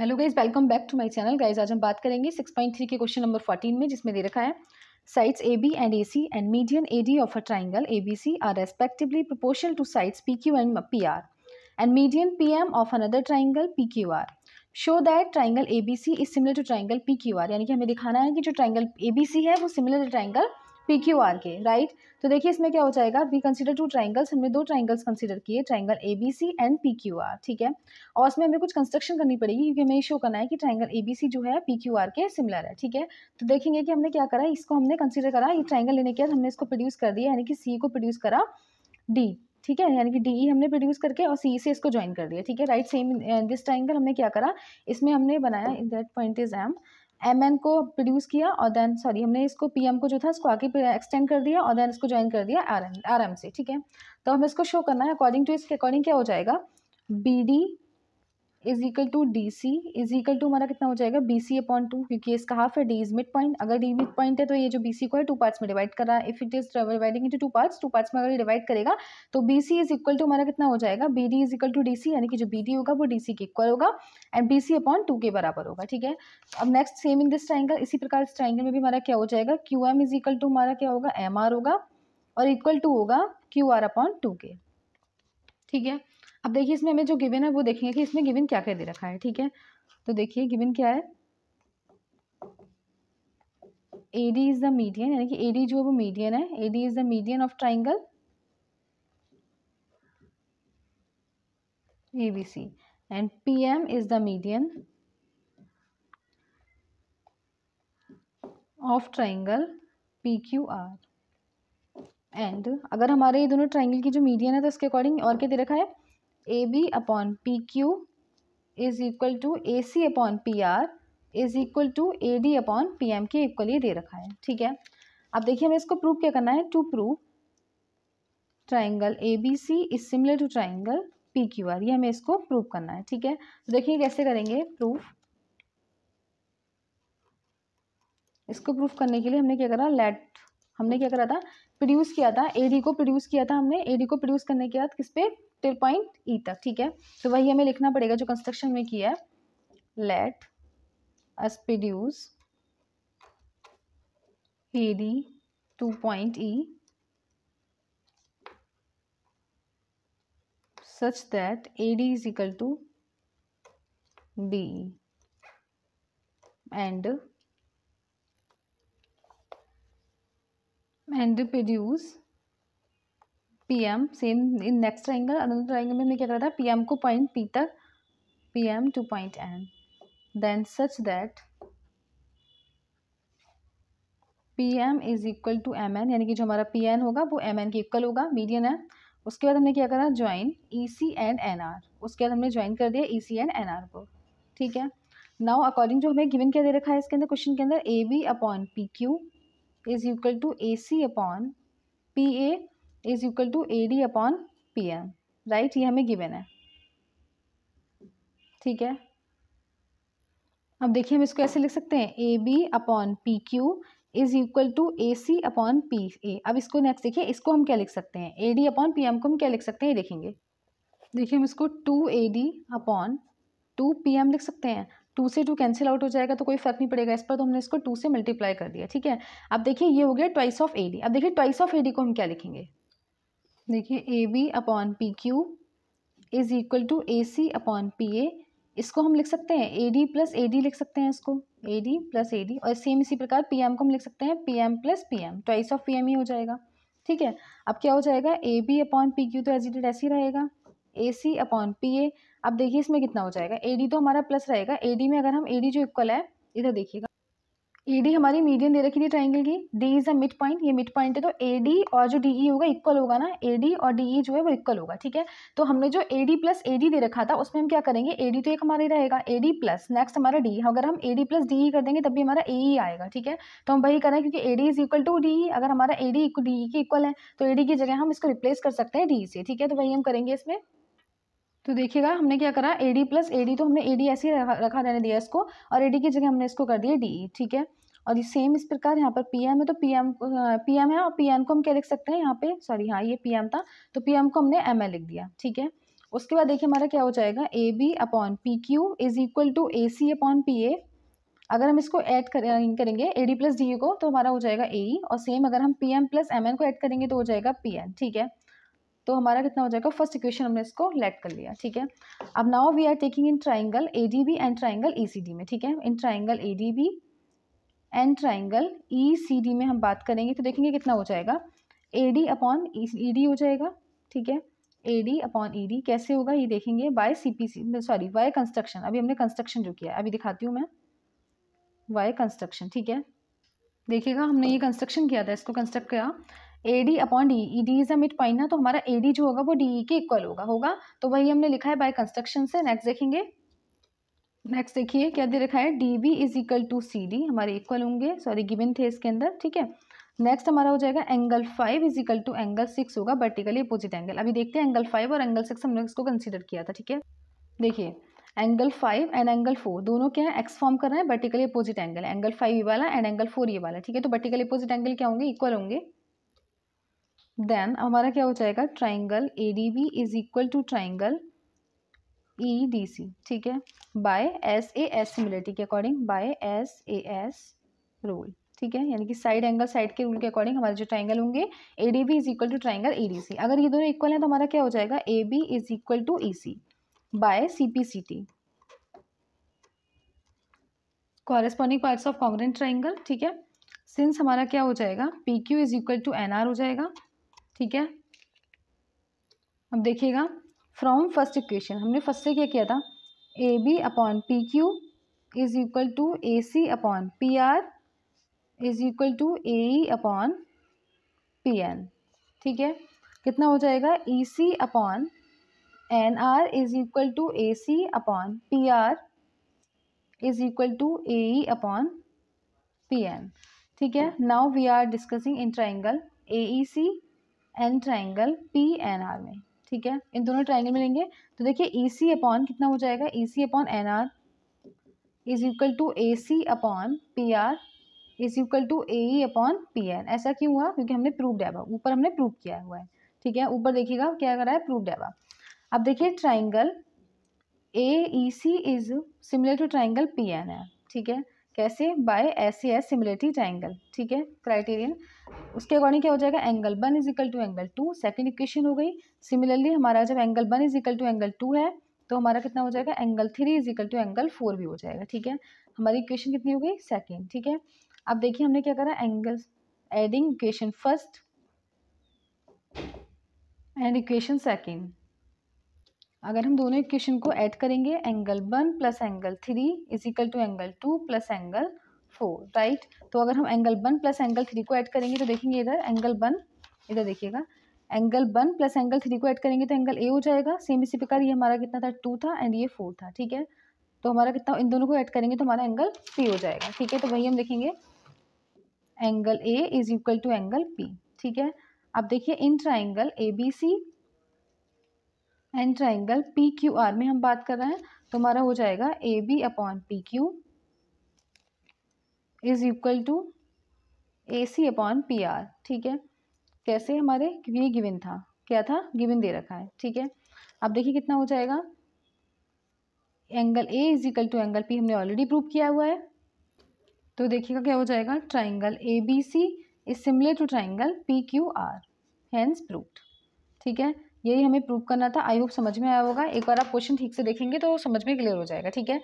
hello guys welcome back to my channel guys आज हम बात करेंगे 6.3 के क्वेश्चन नंबर 14 में जिसमें दे रखा है sides A B and A C and median A D of a triangle A B C are respectively proportional to sides P Q and P R and median P M of another triangle P Q R show that triangle A B C is similar to triangle P Q R यानी कि हमें दिखाना है कि जो triangle A B C है वो similar to triangle P Q R के राइट तो देखिए इसमें क्या हो जाएगा वी कंसिडर टू ट्राइंगल्स हमने दो ट्राइंगल्स कंसिडर किए triangle A B C and P Q R ठीक है और उसमें हमें कुछ कंस्ट्रक्शन करनी पड़ेगी क्योंकि हमें शो करना है कि ट्राइंगल ए बी सी जो है पी क्यू आर के सिमिलर है ठीक है तो देखेंगे कि हमने क्या करा इसको हमने कंसिडर करा ये ट्राइंगल लेने के बाद हमने इसको प्रोड्यूस कर दिया यानी कि सी को प्रोड्यूस करा डी ठीक है यानी कि डी ई e हमने प्रोड्यूस करके और सी e से इसको ज्वाइन कर दिया ठीक है राइट सेम दिस ट्राइंगल हमने क्या करा इसमें हमने बनाया in that point is M M N को प्रोड्यूस किया और देन सॉरी हमने इसको पी एम को जो था इसको आगे एक्सटेंड कर दिया और देन इसको ज्वाइन कर दिया आर एम आर एम से ठीक है तो हमें इसको शो करना है अकॉर्डिंग टू इसके अकॉर्डिंग क्या हो जाएगा B D is equal to D C is equal to हमारा कितना हो जाएगा बी सी अपॉन टू क्योंकि इसका हाफ है डी इज मिड पॉइंट अगर डी मिड पॉइंट है तो ये जो बी सी को है टू पार्ट्स में डिवाइड करा if it is dividing in two parts two parts में अगर डिवाइड करेगा तो B C is equal to हमारा कितना हो जाएगा B D is equal to D C यानी कि जो बी डी होगा वो डी सी के इक्वल होगा and B C upon two के बराबर होगा ठीक है अब next same in this triangle इसी प्रकार इस ट्राइंगल में भी हमारा क्या हो जाएगा Q M is equal to हमारा क्या होगा एम आर होगा और इक्वल टू होगा क्यू आर अपॉन टू के ठीक है अब देखिए इसमें हमें जो गिवन है वो देखेंगे कि इसमें गिवन क्या क्या दे रखा है ठीक है तो देखिए गिवन क्या है A D is the median यानी कि ए डी जो है वो मीडियन है A D is the median of triangle A B C and P M is the median of triangle P Q R and अगर हमारे ये दोनों ट्राइंगल की जो मीडियन है तो उसके अकॉर्डिंग और क्या दे रखा है A B upon P Q is equal to A C upon P R is equal to A D upon P M के इक्वली दे रखा है ठीक है अब देखिए हमें इसको प्रूव क्या करना है to prove triangle A B C is similar to triangle P Q R ये हमें इसको प्रूव करना है ठीक है तो देखिए कैसे करेंगे प्रूफ इसको प्रूफ करने के लिए हमने क्या करा लेट हमने क्या करा था प्रोड्यूस किया था एडी को प्रोड्यूस किया था हमने एडी को प्रोड्यूस करने के बाद किस पे टिल पॉइंट ई तक ठीक है तो वही हमें लिखना पड़ेगा जो कंस्ट्रक्शन में किया है let us produce A D to point E such that A D is equal to B and and produce P M same in next triangle another triangle में हमने क्या करा था पी एम को पॉइंट पी तक P M to point N then such that P M is equal to M N यानी कि जो हमारा पी एन होगा वो एम एन के इक्वल होगा मीडियन है उसके बाद हमने क्या करा join E C and N R उसके बाद हमने ज्वाइन कर दिया E C and N R को ठीक है नाउ अकॉर्डिंग जो हमें गिवन क्या दे रखा है इसके अंदर क्वेश्चन के अंदर A B upon P Q is equal to A C upon P A is equal to A D upon P M right ये हमें गिवन है ठीक है अब देखिए हम इसको ऐसे लिख सकते हैं A B upon P Q is equal to A C upon P A अब इसको नेक्स्ट देखिए इसको हम क्या लिख सकते हैं A D upon P M को हम क्या लिख सकते हैं ये देखेंगे देखिए हम इसको two A D upon two P M लिख सकते हैं टू से टू कैंसिल आउट हो जाएगा तो कोई फर्क नहीं पड़ेगा इस पर तो हमने इसको टू से मल्टीप्लाई कर दिया ठीक है अब देखिए ये हो गया ट्वाइस ऑफ ए डी अब देखिए ट्वाइस ऑफ ए डी को हम क्या लिखेंगे देखिए A B upon P Q is equal to A C upon P A इसको हम लिख सकते हैं A D plus A D लिख सकते हैं इसको A D plus A D और सेम इसी प्रकार पी एम को हम लिख सकते हैं P M plus P M twice of P M ही हो जाएगा ठीक है अब क्या हो जाएगा A B upon P Q तो एज इट ऐसे ही रहेगा ए सी अपॉन पी ए अब देखिए इसमें कितना हो जाएगा ए डी तो हमारा प्लस रहेगा ए डी में अगर हम ए डी जो इक्वल है इधर देखिएगा ए डी हमारी मीडियम दे रखी थी ट्राइंगल की D is a mid point ये मिड पॉइंट है तो ए डी और जो डी ई होगा इक्वल होगा ना ए डी और डी ई जो है वो इक्वल होगा ठीक है तो हमने जो A D plus A D दे रखा था उसमें हम क्या करेंगे ए डी तो एक हमारे रहेगा ए डी प्लस नेक्स्ट हमारा डी अगर हम A D plus D E कर देंगे तब भी हमारा ए ई आएगा ठीक है तो हम वही करें क्योंकि A D is equal to D E अगर हमारा ए डी डी ई के इक्वल है तो ए डी की जगह हम इसको रिप्लेस कर सकते हैं डी से ठीक है तो वही हम करेंगे इसमें तो देखिएगा हमने क्या करा A D plus A D तो हमने ए डी ऐसे रखा रहने दिया इसको और ए डी की जगह हमने इसको कर दिया डी e, ठीक है और ये सेम इस प्रकार यहाँ पर पी एम है तो पी एम पी एम है और पी एम को हम क्या लिख सकते हैं यहाँ पे सॉरी हाँ ये पी एम था तो पी एम को हमने एम ए लिख दिया ठीक है उसके बाद देखिए हमारा क्या हो जाएगा A B upon P Q is equal to A C upon P A अगर हम इसको ऐड अं, करेंगे ए डी प्लस डी को तो हमारा हो जाएगा ए e और सेम अगर हम P M plus M N को ऐड करेंगे तो हो जाएगा पी एन ठीक है तो हमारा कितना हो जाएगा फर्स्ट इक्वेशन हमने इसको लेट कर लिया ठीक है अब now we are taking in triangle A D B and triangle E C D में ठीक है in triangle A D B and triangle E C D में हम बात करेंगे तो देखेंगे कितना हो जाएगा A D upon E D हो जाएगा ठीक है A D upon E D कैसे होगा ये देखेंगे by C P C sorry by construction अभी हमने कंस्ट्रक्शन जो किया है अभी दिखाती हूँ मैं वाई कंस्ट्रक्शन ठीक है देखिएगा हमने ये कंस्ट्रक्शन किया था इसको कंस्ट्रक्ट किया A D upon D E D is a mid point ना तो हमारा ए डी जो होगा वो डी ई e के इक्वल होगा होगा तो वही हमने लिखा है बाय कंस्ट्रक्शन से नेक्स्ट देखेंगे नेक्स्ट देखिए क्या दे रखा है D B is equal to C D हमारे इक्वल होंगे सॉरी गिवन थे इसके अंदर ठीक है नेक्स्ट हमारा हो जाएगा angle five is equal to angle six होगा वर्टिकली अपोजिट एंगल अभी देखते हैं एंगल फाइव और एंगल सिक्स हमने इसको कंसिडर किया था ठीक है देखिए angle five and angle four दोनों क्या है एक्स फॉर्म कर रहे हैं vertically opposite angle angle five ये वाला एंड एंगल फोर ये वाला ठीक है तो वर्टिकली अपोजिट एंगल क्या होंगे इक्वल होंगे देन हमारा क्या हो जाएगा triangle A D B is equal to triangle E D C ठीक है by S A S similarity के according by S A S rule ठीक है यानी कि साइड एंगल साइड के रूल के अकॉर्डिंग हमारे जो ट्राइंगल होंगे A D B is equal to triangle A D C अगर ये दोनों इक्वल हैं तो हमारा क्या हो जाएगा A B is equal to E C by C P C T corresponding parts of congruent triangle ठीक है सिंस हमारा क्या हो जाएगा P Q is equal to N R हो जाएगा ठीक है अब देखिएगा फ्रॉम फर्स्ट इक्वेशन हमने फर्स्ट से क्या किया था A B upon P Q is equal to A C upon P R is equal to A upon P N ठीक है कितना हो जाएगा E C upon N R is equal to A C upon P R is equal to A upon P N ठीक है now we are discussing in triangle A E C N triangle P N R में ठीक है इन दोनों triangle में लेंगे तो देखिए ई सी अपॉन कितना हो जाएगा E C upon N R is equal to A C upon P R is equal to A E upon P N ऐसा क्यों हुआ क्योंकि हमने प्रूव डेबा ऊपर हमने प्रूव किया हुआ है ठीक है ऊपर देखिएगा क्या करा है प्रूव डेबा अब देखिए triangle A E C is similar to triangle P N है ठीक है कैसे बाय ऐसे है सिमिलरिटी ट्राइंगल ठीक है क्राइटेरियन उसके अकॉर्डिंग क्या हो जाएगा angle one is equal to angle two second equation हो गई सिमिलरली हमारा जब angle one is equal to angle two है तो हमारा कितना हो जाएगा angle three is equal to angle four भी हो जाएगा ठीक है हमारी इक्वेशन कितनी हो गई सेकेंड ठीक है अब देखिए हमने क्या करा angle adding equation first and equation second अगर हम दोनों इक्वेशन को ऐड करेंगे angle one plus angle three is equal to angle two plus angle four right तो अगर हम angle one plus angle three को ऐड करेंगे तो देखेंगे इधर एंगल वन इधर देखिएगा angle one plus angle three को ऐड करेंगे तो एंगल ए हो जाएगा सेम इसी प्रकार ये हमारा कितना था टू था एंड ये फोर था ठीक है तो हमारा कितना इन दोनों को ऐड करेंगे तो हमारा एंगल पी हो जाएगा ठीक है तो वही हम देखेंगे angle A is equal to angle P ठीक है अब देखिए इन triangle A B C and triangle P Q R में हम बात कर रहे हैं तो हमारा हो जाएगा A B upon P Q is equal to A C upon P R ठीक है कैसे हमारे ये गिवन था क्या था गिवन दे रखा है ठीक है अब देखिए कितना हो जाएगा angle A is equal to angle P हमने ऑलरेडी प्रूव किया हुआ है तो देखिएगा क्या हो जाएगा triangle A B C is similar to triangle P Q R hence proof ठीक है यही हमें प्रूव करना था आई होप समझ में आया होगा एक बार आप क्वेश्चन ठीक से देखेंगे तो समझ में क्लियर हो जाएगा ठीक है